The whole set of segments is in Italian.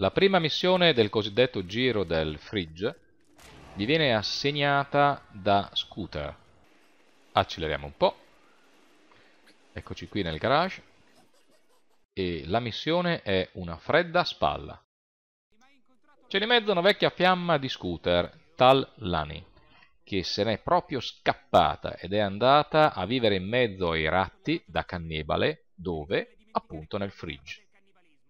La prima missione del cosiddetto giro del Fridge gli viene assegnata da Scooter. Acceleriamo un po'. Eccoci qui nel garage. E la missione è una fredda spalla. C'è di mezzo una vecchia fiamma di Scooter, tal Lani, che se n'è proprio scappata ed è andata a vivere in mezzo ai ratti da cannibale, dove? Appunto nel Fridge.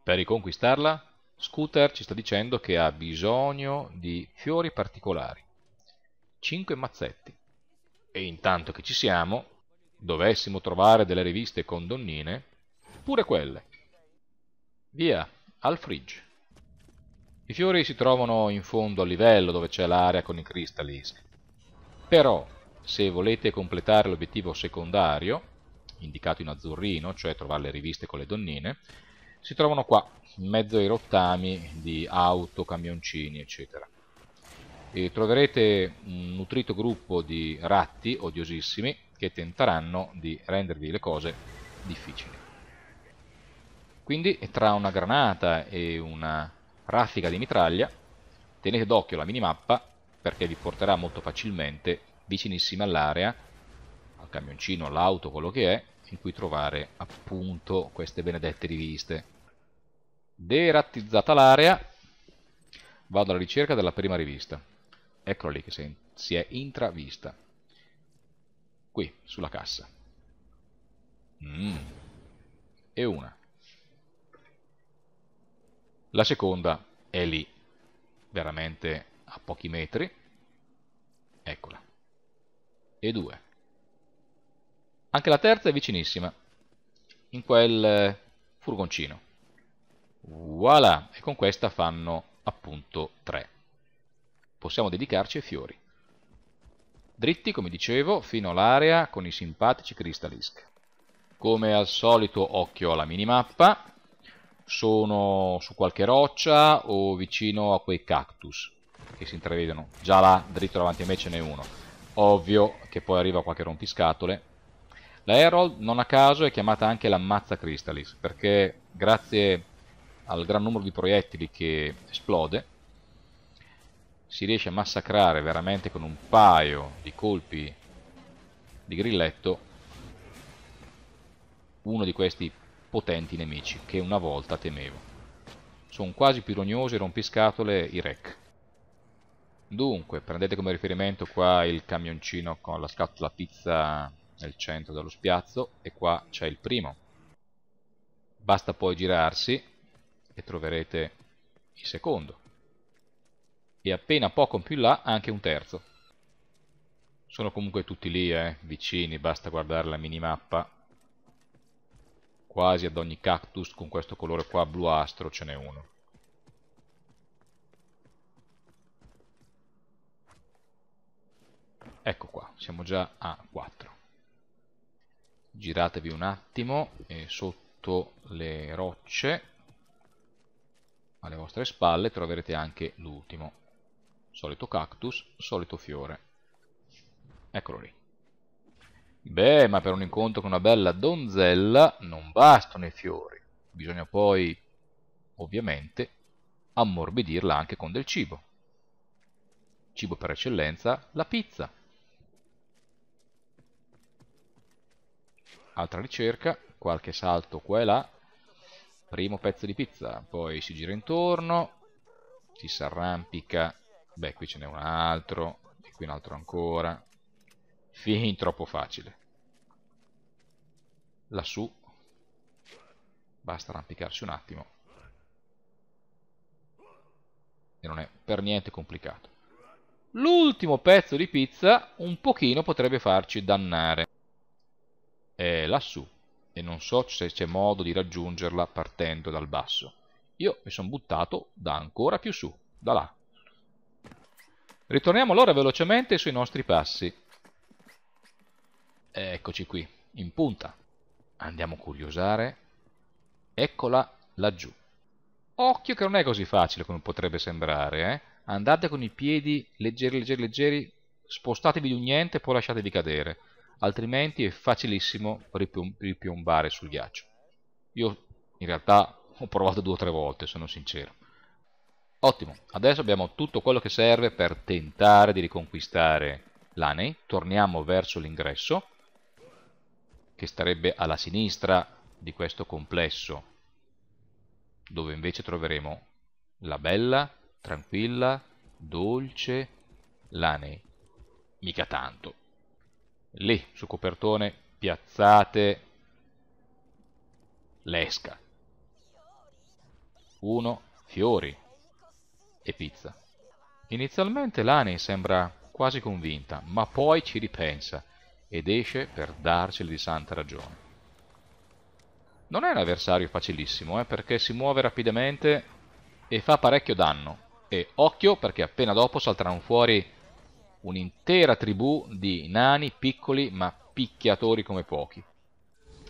Per riconquistarla Scooter ci sta dicendo che ha bisogno di fiori particolari, 5 mazzetti. E intanto che ci siamo, dovessimo trovare delle riviste con donnine, pure quelle. Via, al fridge. I fiori si trovano in fondo al livello dove c'è l'area con i cristallischi. Però, se volete completare l'obiettivo secondario, indicato in azzurrino, cioè trovare le riviste con le donnine, si trovano qua, in mezzo ai rottami di auto, camioncini, eccetera. E troverete un nutrito gruppo di ratti odiosissimi che tenteranno di rendervi le cose difficili. Quindi tra una granata e una raffica di mitraglia tenete d'occhio la minimappa perché vi porterà molto facilmente vicinissimi all'area, al camioncino, all'auto, quello che è, in cui trovare appunto queste benedette riviste. Derattizzata l'area, vado alla ricerca della prima rivista. Eccola lì che si è intravista. Qui, sulla cassa. Mm. E una. La seconda è lì, veramente a pochi metri. Eccola. E due. Anche la terza è vicinissima, in quel furgoncino. Voilà! E con questa fanno appunto 3. Possiamo dedicarci ai fiori. Dritti, come dicevo, fino all'area con i simpatici Crystalisk. Come al solito occhio alla minimappa, sono su qualche roccia o vicino a quei cactus che si intravedono. Già là, dritto davanti a me ce n'è uno. Ovvio che poi arriva qualche rompiscatole. La Herald, non a caso, è chiamata anche l'ammazza crystalisk perché grazie al gran numero di proiettili che esplode, si riesce a massacrare veramente con un paio di colpi di grilletto uno di questi potenti nemici che una volta temevo. Sono quasi più rognosi rompiscatole i rec. Dunque, prendete come riferimento qua il camioncino con la scatola pizza nel centro dello spiazzo e qua c'è il primo. Basta poi girarsi e troverete il secondo. E appena poco più in là anche un terzo. Sono comunque tutti lì, eh, vicini, basta guardare la minimappa. Quasi ad ogni cactus con questo colore qua bluastro ce n'è uno. Ecco qua, siamo già a 4. Giratevi un attimo e eh, sotto le rocce alle vostre spalle troverete anche l'ultimo, solito cactus, solito fiore. Eccolo lì. Beh, ma per un incontro con una bella donzella non bastano i fiori, bisogna poi, ovviamente, ammorbidirla anche con del cibo. Cibo per eccellenza, la pizza. Altra ricerca, qualche salto qua e là, Primo pezzo di pizza, poi si gira intorno, si arrampica beh qui ce n'è un altro, e qui un altro ancora, fin troppo facile. Lassù, basta arrampicarsi un attimo, e non è per niente complicato. L'ultimo pezzo di pizza un pochino potrebbe farci dannare. È lassù e non so se c'è modo di raggiungerla partendo dal basso. Io mi sono buttato da ancora più su, da là. Ritorniamo allora velocemente sui nostri passi. Eccoci qui, in punta. Andiamo a curiosare. Eccola laggiù. Occhio che non è così facile come potrebbe sembrare, eh? Andate con i piedi leggeri, leggeri, leggeri, spostatevi di un niente e poi lasciatevi cadere altrimenti è facilissimo ripiombare sul ghiaccio. Io in realtà ho provato due o tre volte, sono sincero. Ottimo, adesso abbiamo tutto quello che serve per tentare di riconquistare l'Anei. Torniamo verso l'ingresso, che starebbe alla sinistra di questo complesso, dove invece troveremo la bella, tranquilla, dolce l'Anei. Mica tanto lì su copertone piazzate l'esca. Uno, fiori e pizza. Inizialmente Lani sembra quasi convinta, ma poi ci ripensa ed esce per darceli di santa ragione. Non è un avversario facilissimo, eh, perché si muove rapidamente e fa parecchio danno. E occhio perché appena dopo salteranno fuori un'intera tribù di nani piccoli ma picchiatori come pochi.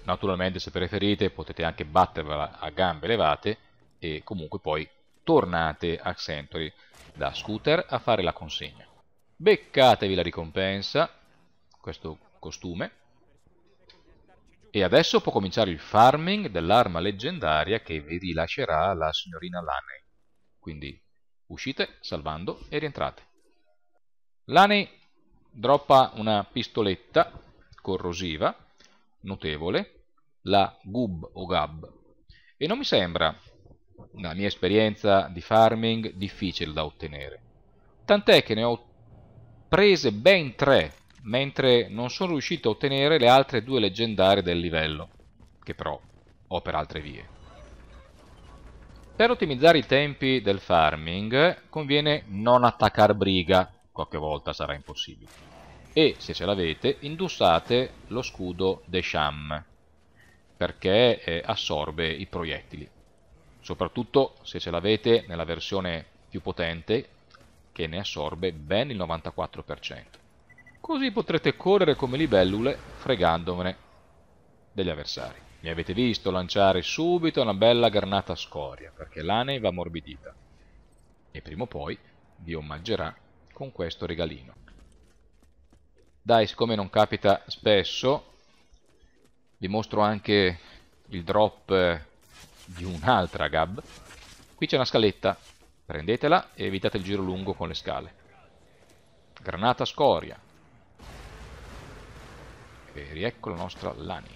Naturalmente se preferite potete anche battervela a gambe levate e comunque poi tornate a Century da Scooter a fare la consegna. Beccatevi la ricompensa, questo costume, e adesso può cominciare il farming dell'arma leggendaria che vi rilascerà la signorina Laney. Quindi uscite salvando e rientrate. Lani droppa una pistoletta corrosiva, notevole, la Gub o Gab, e non mi sembra, nella mia esperienza di farming, difficile da ottenere. Tant'è che ne ho prese ben tre, mentre non sono riuscito a ottenere le altre due leggendarie del livello, che però ho per altre vie. Per ottimizzare i tempi del farming conviene non attaccare briga qualche volta sarà impossibile. E se ce l'avete, indossate lo scudo de Sham, perché eh, assorbe i proiettili. Soprattutto se ce l'avete nella versione più potente, che ne assorbe ben il 94%. Così potrete correre come libellule fregandomene degli avversari. Mi avete visto lanciare subito una bella granata scoria, perché l'ane va morbidita. E prima o poi vi omaggerà con questo regalino. Dai, siccome non capita spesso, vi mostro anche il drop eh, di un'altra gab. Qui c'è una scaletta, prendetela e evitate il giro lungo con le scale. Granata scoria. E riecco la nostra Lani.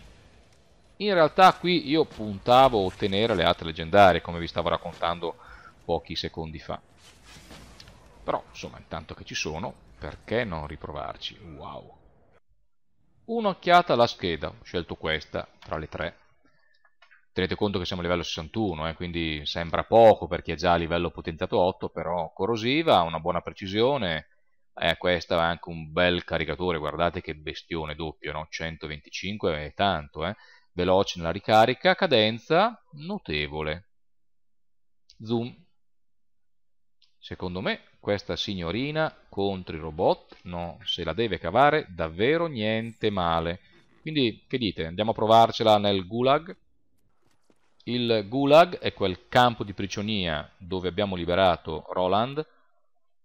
In realtà qui io puntavo a ottenere le altre leggendarie, come vi stavo raccontando pochi secondi fa. Però, insomma, intanto che ci sono, perché non riprovarci? Wow! Un'occhiata alla scheda, ho scelto questa, tra le tre. Tenete conto che siamo a livello 61, eh, quindi sembra poco per chi è già a livello potenziato 8, però corrosiva, ha una buona precisione, eh, questa ha anche un bel caricatore, guardate che bestione doppio, no? 125 è tanto, eh? veloce nella ricarica, cadenza notevole. Zoom, secondo me questa signorina contro i robot no, se la deve cavare davvero niente male. Quindi che dite? Andiamo a provarcela nel Gulag? Il Gulag è quel campo di prigionia dove abbiamo liberato Roland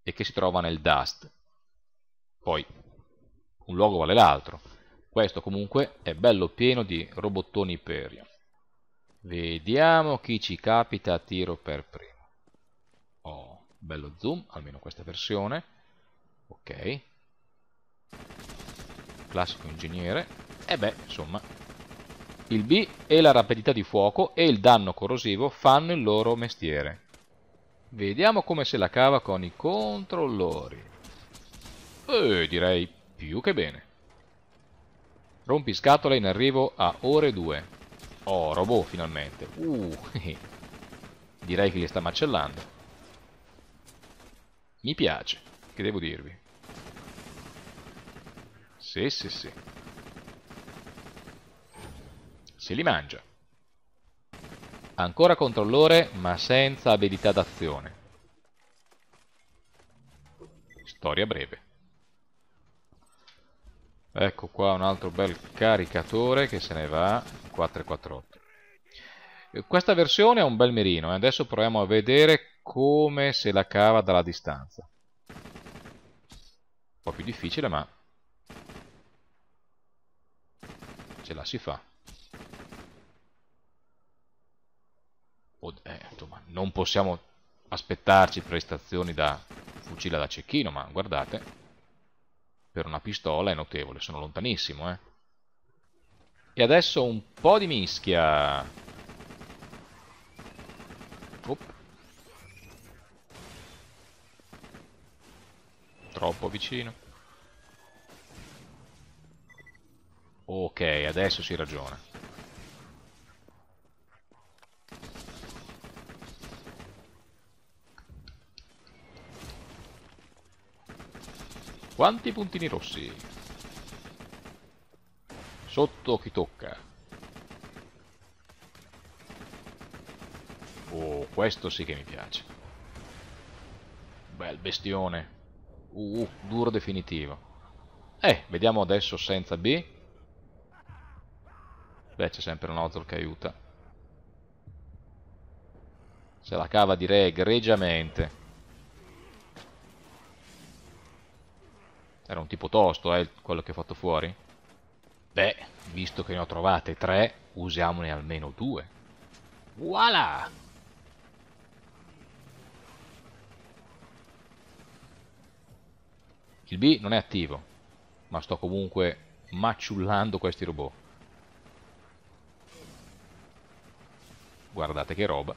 e che si trova nel Dust. Poi un luogo vale l'altro. Questo comunque è bello pieno di robottoni Imperium. Vediamo chi ci capita a tiro per primo bello zoom, almeno questa versione. Ok. Classico ingegnere. E beh, insomma, il B e la rapidità di fuoco e il danno corrosivo fanno il loro mestiere. Vediamo come se la cava con i controllori. E eh, direi più che bene. Rompi Rompiscatola in arrivo a ore 2. Oh, robot finalmente. Uh, direi che li sta macellando. Mi piace, che devo dirvi. Sì, sì, sì. Se li mangia. Ancora controllore, ma senza abilità d'azione. Storia breve. Ecco qua un altro bel caricatore che se ne va, 448. Questa versione è un bel mirino, eh. adesso proviamo a vedere come se la cava dalla distanza. Un po' più difficile, ma ce la si fa. Oh, eh, insomma, non possiamo aspettarci prestazioni da fucile da cecchino, ma guardate, per una pistola è notevole, sono lontanissimo, eh. E adesso un po' di mischia. troppo vicino. Ok, adesso si ragiona. Quanti puntini rossi? Sotto chi tocca? Oh, questo sì che mi piace. Bel bestione. Uh, duro definitivo. Eh, vediamo adesso senza B. Beh, c'è sempre un Ozol che aiuta. Se la cava direi egregiamente. Era un tipo tosto, eh, quello che ho fatto fuori. Beh, visto che ne ho trovate tre, usiamone almeno due. Voilà! Il B non è attivo, ma sto comunque maciullando questi robot. Guardate che roba.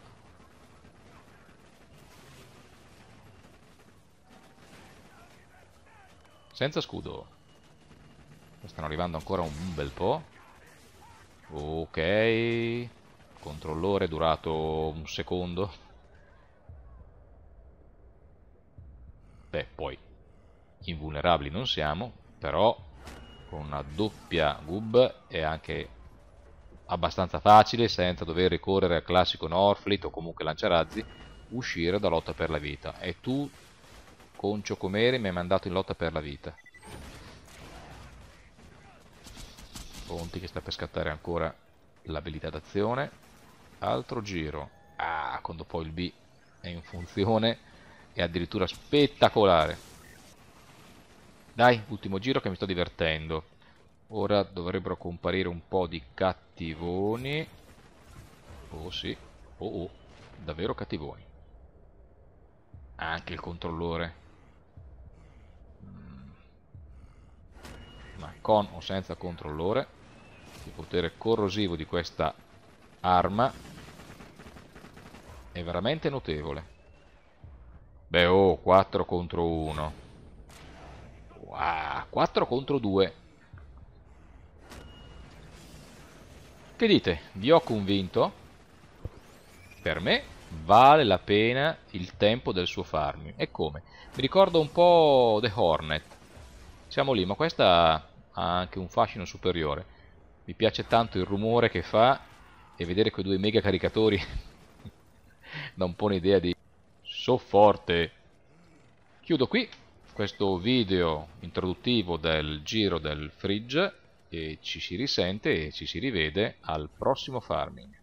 Senza scudo. Stanno arrivando ancora un bel po'. Ok. Controllore durato un secondo. Beh, poi invulnerabili non siamo, però con una doppia gub è anche abbastanza facile, senza dover ricorrere al classico Norfleet o comunque lanciarazzi, uscire da lotta per la vita. E tu, Concio Comeri, mi hai mandato in lotta per la vita. Ponti che sta per scattare ancora l'abilità d'azione. Altro giro. Ah, quando poi il B è in funzione, è addirittura spettacolare. Dai, ultimo giro che mi sto divertendo. Ora dovrebbero comparire un po' di cattivoni. Oh sì, oh oh, davvero cattivoni. Anche il controllore. Mm. Ma con o senza controllore, il potere corrosivo di questa arma è veramente notevole. Beh, oh, 4 contro 1. Wow, 4 contro 2. Che dite? Vi ho convinto? Per me vale la pena il tempo del suo farming. E come? Mi ricordo un po' The Hornet. Siamo lì, ma questa ha anche un fascino superiore. Mi piace tanto il rumore che fa e vedere quei due mega caricatori da un po' un'idea di... So forte! Chiudo qui questo video introduttivo del giro del fridge e ci si risente e ci si rivede al prossimo farming.